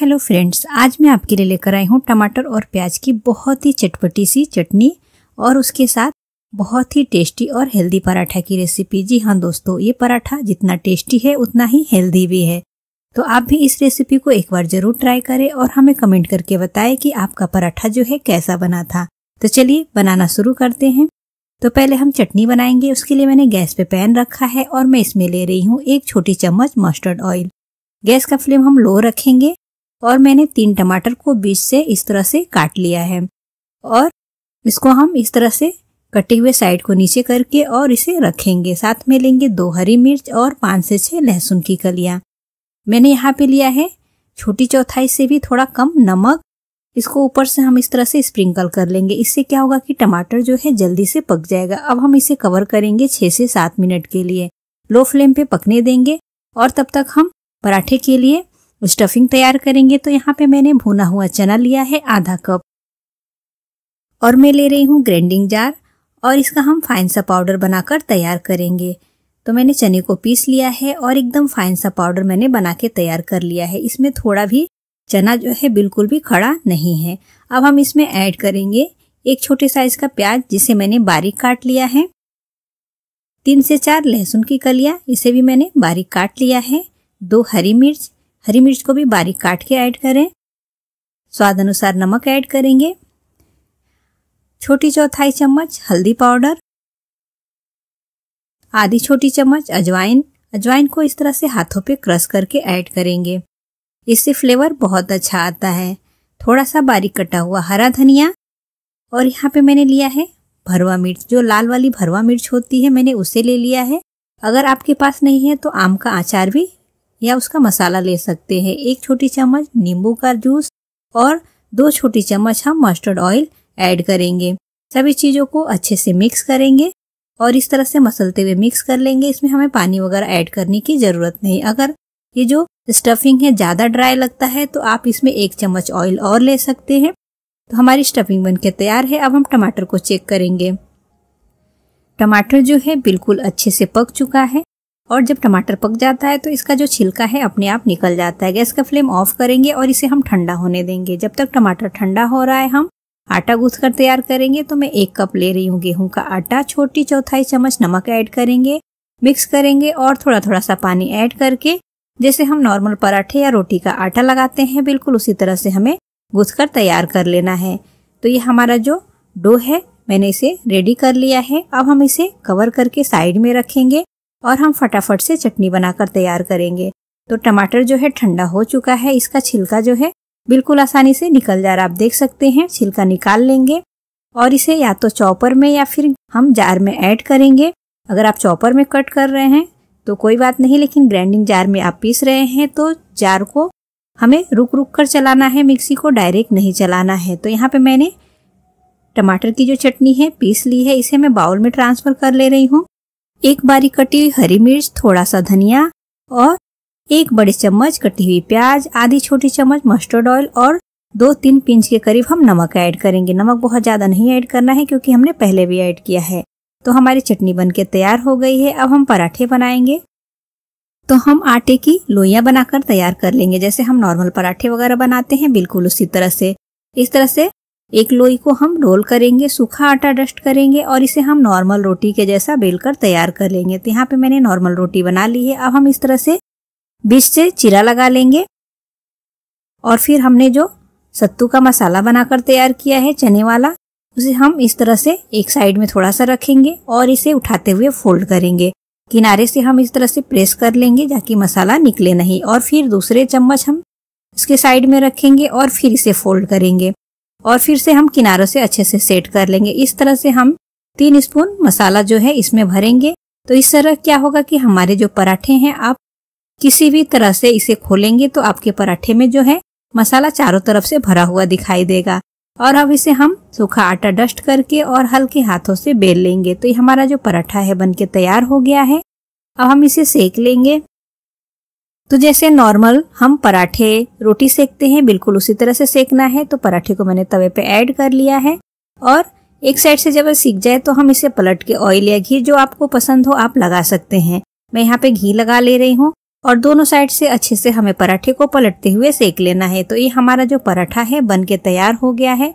hello friends आज मैं आपके लिए लेकर आई हूँ टमाटर और प्याज की बहुत ही चटपटी सी चटनी और उसके साथ बहुत ही टेस्टी और हेल्दी पराठा की रेसिपी जी हाँ दोस्तों ये पराठा जितना टेस्टी है उतना ही हेल्दी भी है तो आप भी इस रेसिपी को एक बार ज़रूर ट्राई करें और हमें कमेंट करके बताएं कि आपका पराठा जो है कैसा बना था तो चलिए बनाना शुरू करते हैं तो पहले हम चटनी बनाएंगे उसके लिए मैंने गैस पे पैन रखा है और मैं इसमें ले रही हूँ एक छोटी चम्मच मस्टर्ड ऑयल गैस का फ्लेम हम लो रखेंगे और मैंने तीन टमाटर को बीच से इस तरह से काट लिया है और इसको हम इस तरह से कटे हुए साइड को नीचे करके और इसे रखेंगे साथ में लेंगे दो हरी मिर्च और पाँच से छः लहसुन की कलियाँ मैंने यहाँ पे लिया है छोटी चौथाई से भी थोड़ा कम नमक इसको ऊपर से हम इस तरह से स्प्रिंकल कर लेंगे इससे क्या होगा कि टमाटर जो है जल्दी से पक जाएगा अब हम इसे कवर करेंगे छः से सात मिनट के लिए लो फ्लेम पे पकने देंगे और तब तक हम पराठे के लिए स्टफिंग तैयार करेंगे तो यहाँ पे मैंने भुना हुआ चना लिया है आधा कप और मैं ले रही हूँ ग्राइंडिंग जार और इसका हम फाइन सा पाउडर बनाकर तैयार करेंगे तो मैंने चने को पीस लिया है और एकदम फाइन सा पाउडर मैंने बना के तैयार कर लिया है इसमें थोड़ा भी चना जो है बिल्कुल भी खड़ा नहीं है अब हम इसमें ऐड करेंगे एक छोटे साइज का प्याज जिसे मैंने बारीक काट लिया है तीन से चार लहसुन की कलिया इसे भी मैंने बारीक काट लिया है दो हरी मिर्च हरी मिर्च को भी बारीक काट के ऐड करें स्वाद अनुसार नमक ऐड करेंगे छोटी चौथाई चम्मच हल्दी पाउडर आधी छोटी चम्मच अजवाइन अजवाइन को इस तरह से हाथों पे क्रश करके ऐड करेंगे इससे फ्लेवर बहुत अच्छा आता है थोड़ा सा बारीक कटा हुआ हरा धनिया और यहाँ पे मैंने लिया है भरवा मिर्च जो लाल वाली भरवा मिर्च होती है मैंने उसे ले लिया है अगर आपके पास नहीं है तो आम का अचार भी या उसका मसाला ले सकते हैं एक छोटी चम्मच नींबू का जूस और दो छोटी चम्मच हम मस्टर्ड ऑयल ऐड करेंगे सभी चीज़ों को अच्छे से मिक्स करेंगे और इस तरह से मसलते हुए मिक्स कर लेंगे इसमें हमें पानी वगैरह ऐड करने की ज़रूरत नहीं अगर ये जो स्टफिंग है ज़्यादा ड्राई लगता है तो आप इसमें एक चम्मच ऑयल और ले सकते हैं तो हमारी स्टफिंग बन तैयार है अब हम टमाटर को चेक करेंगे टमाटर जो है बिल्कुल अच्छे से पक चुका है और जब टमाटर पक जाता है तो इसका जो छिलका है अपने आप निकल जाता है गैस का फ्लेम ऑफ करेंगे और इसे हम ठंडा होने देंगे जब तक टमाटर ठंडा हो रहा है हम आटा गूंथ कर तैयार करेंगे तो मैं एक कप ले रही हूँ गेहूँ का आटा छोटी चौथाई चम्मच नमक ऐड करेंगे मिक्स करेंगे और थोड़ा थोड़ा सा पानी ऐड करके जैसे हम नॉर्मल पराठे या रोटी का आटा लगाते हैं बिल्कुल उसी तरह से हमें गूंथ कर तैयार कर लेना है तो ये हमारा जो डो है मैंने इसे रेडी कर लिया है अब हम इसे कवर करके साइड में रखेंगे और हम फटाफट से चटनी बनाकर तैयार करेंगे तो टमाटर जो है ठंडा हो चुका है इसका छिलका जो है बिल्कुल आसानी से निकल जा रहा आप देख सकते हैं छिलका निकाल लेंगे और इसे या तो चॉपर में या फिर हम जार में ऐड करेंगे अगर आप चॉपर में कट कर रहे हैं तो कोई बात नहीं लेकिन ग्राइंडिंग जार में आप पीस रहे हैं तो जार को हमें रुक रुक कर चलाना है मिक्सी को डायरेक्ट नहीं चलाना है तो यहाँ पे मैंने टमाटर की जो चटनी है पीस ली है इसे मैं बाउल में ट्रांसफ़र कर ले रही हूँ एक बारी कटी हुई हरी मिर्च थोड़ा सा धनिया और एक बड़ी चम्मच कटी हुई प्याज आधी छोटी चम्मच मस्टर्ड ऑयल और दो तीन पिंच के करीब हम नमक ऐड करेंगे नमक बहुत ज़्यादा नहीं ऐड करना है क्योंकि हमने पहले भी ऐड किया है तो हमारी चटनी बनके तैयार हो गई है अब हम पराठे बनाएंगे तो हम आटे की लोइयाँ बनाकर तैयार कर लेंगे जैसे हम नॉर्मल पराठे वगैरह बनाते हैं बिल्कुल उसी तरह से इस तरह से एक लोई को हम रोल करेंगे सूखा आटा डस्ट करेंगे और इसे हम नॉर्मल रोटी के जैसा बेलकर तैयार कर लेंगे तो यहाँ पे मैंने नॉर्मल रोटी बना ली है अब हम इस तरह से बीच से चिरा लगा लेंगे और फिर हमने जो सत्तू का मसाला बनाकर तैयार किया है चने वाला उसे हम इस तरह से एक साइड में थोड़ा सा रखेंगे और इसे उठाते हुए फोल्ड करेंगे किनारे से हम इस तरह से प्रेस कर लेंगे ताकि मसाला निकले नहीं और फिर दूसरे चम्मच हम इसके साइड में रखेंगे और फिर इसे फोल्ड करेंगे और फिर से हम किनारों से अच्छे से सेट कर लेंगे इस तरह से हम तीन स्पून मसाला जो है इसमें भरेंगे तो इस तरह क्या होगा कि हमारे जो पराठे हैं आप किसी भी तरह से इसे खोलेंगे तो आपके पराठे में जो है मसाला चारों तरफ से भरा हुआ दिखाई देगा और अब इसे हम सूखा आटा डस्ट करके और हल्के हाथों से बेल लेंगे तो ये हमारा जो पराठा है बनके तैयार हो गया है अब हम इसे सेक लेंगे तो जैसे नॉर्मल हम पराठे रोटी सेकते हैं बिल्कुल उसी तरह से सेकना है तो पराठे को मैंने तवे पे ऐड कर लिया है और एक साइड से जब सीख जाए तो हम इसे पलट के ऑयल या घी जो आपको पसंद हो आप लगा सकते हैं मैं यहाँ पे घी लगा ले रही हूँ और दोनों साइड से अच्छे से हमें पराठे को पलटते हुए सेक लेना है तो ये हमारा जो पराठा है बन के तैयार हो गया है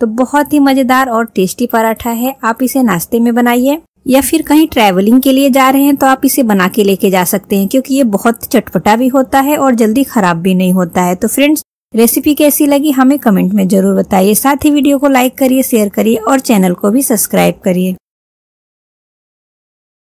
तो बहुत ही मज़ेदार और टेस्टी पराठा है आप इसे नाश्ते में बनाइए या फिर कहीं ट्रैवलिंग के लिए जा रहे हैं तो आप इसे बना के लेके जा सकते हैं क्योंकि ये बहुत चटपटा भी होता है और जल्दी खराब भी नहीं होता है तो फ्रेंड्स रेसिपी कैसी लगी हमें कमेंट में जरूर बताइए साथ ही वीडियो को लाइक करिए शेयर करिए और चैनल को भी सब्सक्राइब करिए